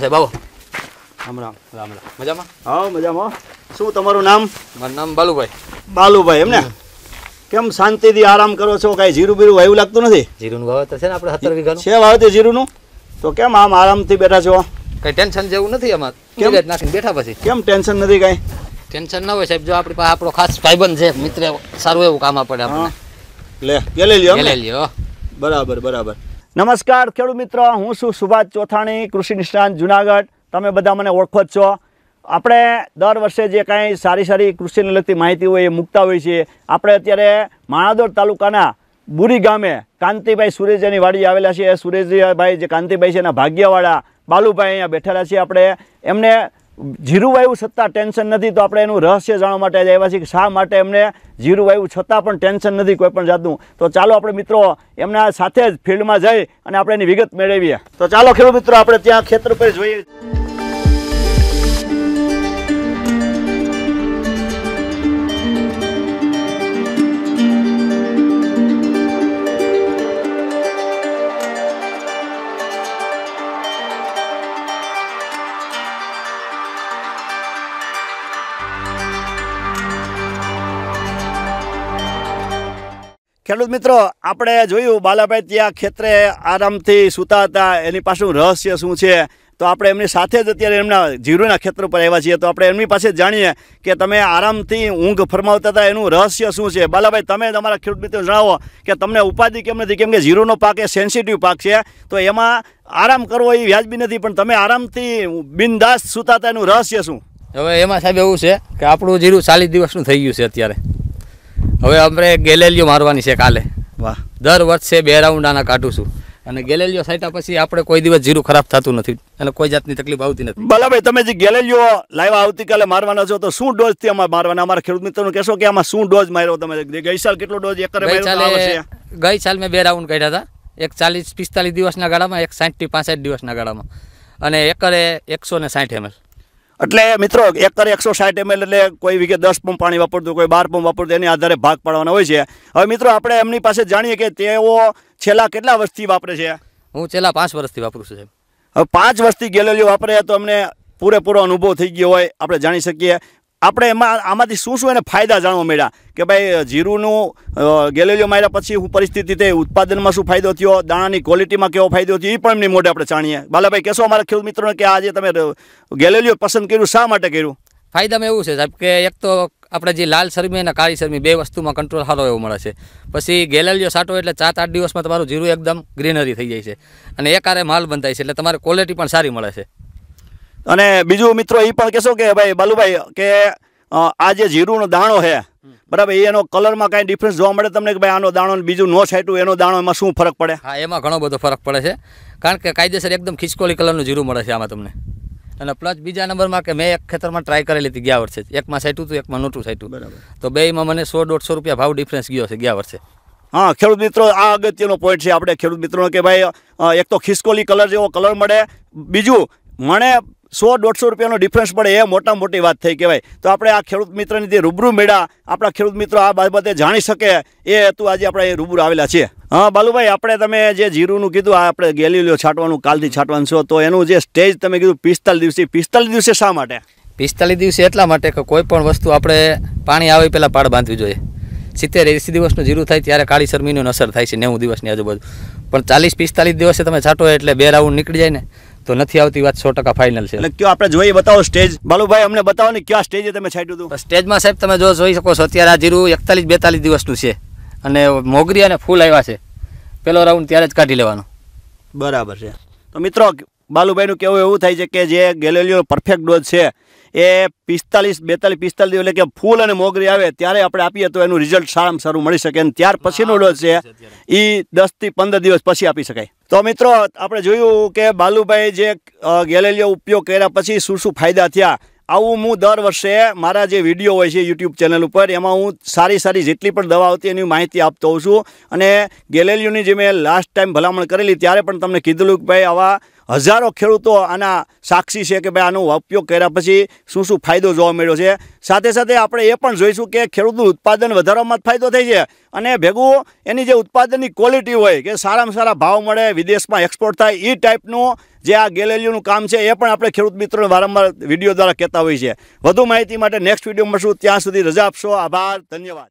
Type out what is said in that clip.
સાહેબ આવો રામ રામ રામ રામ મજામાં હા મજામાં શું તમારું નામ મારું નામ બાલુભાઈ બાલુભાઈ એમને કેમ શાંતિથી આરામ કરો છો કાંઈ જીરું બીરું વાયુ લાગતું નથી જીરુનું વાવેતર છે ને આપણે સત્તર વીઘાનું છે વાવેતર જીરુનું તો કેમ આમ આરામથી બેઠા છો કઈ ટેન્શન જેવું નથી અમાર કેમ નાખીને બેઠા પછી કેમ ટેન્શન નથી કઈ ટેન્શન ના હોય સાહેબ જો આપણી પાસે આપણો ખાસ ભાઈબંધ છે મિત્ર સારું એવું કામ આપણે આપણે લે ગેલે લ્યો ગેલે લ્યો બરાબર બરાબર નમસ્કાર ખેડૂત મિત્રો હું છું સુભાષ ચોથાણી કૃષિ નિષ્ણાંત જુનાગઢ તમે બધા મને ઓળખો જ છો આપણે દર વર્ષે જે કાંઈ સારી સારી કૃષિને લગતી માહિતી હોય એ મૂકતા હોઈએ છીએ આપણે અત્યારે માણાદોડ તાલુકાના બુરી ગામે કાંતિભાઈ સુરેજાની વાડી આવેલા છે સુરેજભાઈ જે કાંતિભાઈ છે એના ભાગ્યવાળા બાલુભાઈ અહીંયા બેઠેલા છે આપણે એમને જીરું વાયુ છતાં ટેન્શન નથી તો આપણે એનું રહસ્ય જાણવા માટે આવ્યા છીએ કે શા માટે એમને જીરું વાયુ છતાં પણ ટેન્શન નથી કોઈ પણ જાતનું તો ચાલો આપણે મિત્રો એમના સાથે જ ફિલ્ડમાં જઈ અને આપણે એની વિગત મેળવીએ તો ચાલો ખેડૂત મિત્રો આપણે ત્યાં ખેતર પર જોઈએ ખેડૂત મિત્રો આપણે જોયું બાલાભાઈ ત્યાં ખેતરે આરામથી સૂતા હતા એની પાછું રહસ્ય શું છે તો આપણે એમની સાથે જ અત્યારે એમના જીરુના ખેતર ઉપર આવ્યા છીએ તો આપણે એમની પાસે જાણીએ કે તમે આરામથી ઊંઘ ફરમાવતા હતા એનું રહસ્ય શું છે બાલાભાઈ તમે તમારા ખેડૂત મિત્રો જણાવો કે તમને ઉપાધિ કેમ નથી કેમ કે જીરુનો પાક એ સેન્સિટિવ પાક છે તો એમાં આરામ કરવો એ વ્યાજબી નથી પણ તમે આરામથી બિનદાસ સૂતા હતા એનું રહસ્ય શું હવે એમાં સાહેબ એવું છે કે આપણું જીરું ચાલીસ દિવસનું થઈ ગયું છે અત્યારે હવે આપણે ગેલેલીઓ મારવાની છે કાલે વાહ દર વર્ષે બે રાઉન્ડ આના કાઢું છું અને ગેલેલીઓ સાઈટા પછી આપણે કોઈ દિવસ જીરું ખરાબ થતું નથી અને કોઈ જાતની તકલીફ આવતી નથી બલાભાઈ તમે જે ગેલેલીઓ લાવ્યા આવતીકાલે મારવાના છો તો શું ડોઝથી અમારે મારવાના અમારા ખેડૂત મિત્રોને કહેશો કે આમાં શું ડોઝ માર્યો તમે ગઈ સાલ કેટલો ડોઝ એકરે માર્યો ગઈ સાલ મેં બે રાઉન્ડ કાઢ્યા હતા એક ચાલીસ પિસ્તાલીસ દિવસના ગાળામાં એક સાઠ થી પાંસઠ દિવસના ગાળામાં અને એકરે એકસો ને સાઠ એમએલ એટલે મિત્રો એકર એકસો સાઠ એમએલ એટલે કોઈ વિગે દસ પંપ પાણી વાપરતું કોઈ બાર પંપ વાપરતું એની આધારે ભાગ પાડવાના હોય છે હવે મિત્રો આપણે એમની પાસે જાણીએ કે તેઓ છેલ્લા કેટલા વર્ષથી વાપરે છે હું છેલ્લા પાંચ વર્ષથી વાપરું છું સાહેબ હવે પાંચ વર્ષથી ગેલેરીઓ વાપરે તો અમને પૂરેપૂરો અનુભવ થઈ ગયો હોય આપણે જાણી શકીએ આપણે એમાં આમાંથી શું શું એને ફાયદા જાણવા મળ્યા કે ભાઈ જીરુનું ગેલેલિયો માર્યા પછી હું પરિસ્થિતિ થઈ ઉત્પાદનમાં શું ફાયદો થયો દાણાની ક્વોલિટીમાં કેવો ફાયદો થયો એ પણ એમની મોઢે આપણે જાણીએ બાલાભાઈ કહેશો અમારા ખેડૂત મિત્રોને કે આજે તમે ગેલેલિયો પસંદ કર્યું શા માટે કર્યું ફાયદામાં એવું છે સાહેબ કે એક તો આપણે જે લાલ શરમી અને કાળી શરમી બે વસ્તુમાં કંટ્રોલ સારો એવો મળે છે પછી ગેલેલિયો સાટો એટલે ચાર આઠ દિવસમાં તમારું જીરું એકદમ ગ્રીનરી થઈ જાય છે અને એ કારે માલ બંધાય છે એટલે તમારે ક્વોલિટી પણ સારી મળે છે અને બીજું મિત્રો એ પણ કહેશો કે ભાઈ બાલુભાઈ કે આ જે જીરુંનો દાણો છે બરાબર એનો કલરમાં કાંઈ ડિફરન્સ જોવા મળે તમને કે ભાઈ આનો દાણો બીજું નો છાંટ્યું એનો દાણો એમાં શું ફરક પડે હા એમાં ઘણો બધો ફરક પડે છે કારણ કે કાયદેસર એકદમ ખિસકોલી કલરનું જીરું મળે છે આમાં તમને અને પ્લસ બીજા નંબરમાં કે મેં એક ખેતરમાં ટ્રાય કરેલી હતી ગયા વર્ષે એકમાં સાઈટું હતું એકમાં નોટું સાઈટું બરાબર તો બેમાં મને સો દોઢસો રૂપિયા ભાવ ડિફરન્સ ગયો છે ગયા વર્ષે હા ખેડૂત મિત્રો આ અગત્યનો પોઈન્ટ છે આપણે ખેડૂત મિત્રોનો કે ભાઈ એક તો ખિસકોલી કલર જેવો કલર મળે બીજું મને સો દોઢસો રૂપિયાનો ડિફરન્સ પડે એ મોટા મોટી વાત થઈ કહેવાય તો આપણે આ ખેડૂત મિત્રની જે રૂબરૂ મેળા આપણા ખેડૂત મિત્રો આ બાબતે જાણી શકે એ હેતુ આજે આપણે એ રૂબરૂ આવેલા છીએ હા બાલુભાઈ આપણે તમે જે જીરુનું કીધું આ આપણે ગેલીલીઓ છાંટવાનું કાલથી છાંટવાનું છો તો એનું જે સ્ટેજ તમે કીધું પિસ્તાલીસ દિવસે પિસ્તાલીસ દિવસે શા માટે પિસ્તાલીસ દિવસે એટલા માટે કે કોઈ પણ વસ્તુ આપણે પાણી આવે પહેલાં પાડ બાંધવી જોઈએ સિત્તેર એંસી દિવસનું જીરું થાય ત્યારે કાળી શરમીનું અસર થાય છે નેવું દિવસની આજુબાજુ પણ ચાલીસ પિસ્તાલીસ દિવસે તમે છાંટો એટલે બે રાઉન્ડ નીકળી જાય ને તો નથી આવતી વાત સો ટકા ફાઇનલ છે એટલે કયો આપણે જોઈએ બતાવો સ્ટેજ બાલુભાઈ અમને બતાવો ને કયા સ્ટેજે તમે છાંટ્યું હતું સ્ટેજમાં સાહેબ તમે જો જોઈ શકો છો અત્યારે આ જીરું એકતાલીસ બેતાલીસ દિવસનું છે અને મોગરી અને ફૂલ આવ્યા છે પેલો રાઉન્ડ ત્યારે જ કાઢી લેવાનો બરાબર છે તો મિત્રો બાલુભાઈનું કેવું એવું થાય છે કે જે ગેલેલિયો પરફેક્ટ ડોઝ છે એ પિસ્તાલીસ બેતાલીસ પિસ્તાલીસ એટલે કે ફૂલ અને મોગરી આવે ત્યારે આપણે આપીએ તો એનું રિઝલ્ટ સારામાં સારું મળી શકે અને ત્યાર પછીનો ડોઝ છે એ દસથી પંદર દિવસ પછી આપી શકાય તો મિત્રો આપણે જોયું કે બાલુભાઈ જે ગેલેલિયો ઉપયોગ કર્યા પછી શું શું ફાયદા થયા આવું હું દર વર્ષે મારા જે વિડીયો હોય છે યુટ્યુબ ચેનલ ઉપર એમાં હું સારી સારી જેટલી પણ દવા હતી એની માહિતી આપતો હોઉં છું અને ગેલેલિયોની જે મેં લાસ્ટ ટાઈમ ભલામણ કરેલી ત્યારે પણ તમને કીધેલું કે ભાઈ આવા હજારો ખેડૂતો આના સાક્ષી છે કે ભાઈ આનો ઉપયોગ કર્યા પછી શું શું ફાયદો જોવા મળ્યો છે સાથે સાથે આપણે એ પણ જોઈશું કે ખેડૂતનું ઉત્પાદન વધારવામાં ફાયદો થઈ છે અને ભેગું એની જે ઉત્પાદનની ક્વોલિટી હોય કે સારામાં સારા ભાવ મળે વિદેશમાં એક્સપોર્ટ થાય એ ટાઈપનું જે આ ગેલેરીઓનું કામ છે એ પણ આપણે ખેડૂત મિત્રોને વારંવાર વિડીયો દ્વારા કહેતા હોઈએ છીએ વધુ માહિતી માટે નેક્સ્ટ વિડીયો મળશું ત્યાં સુધી રજા આપશો આભાર ધન્યવાદ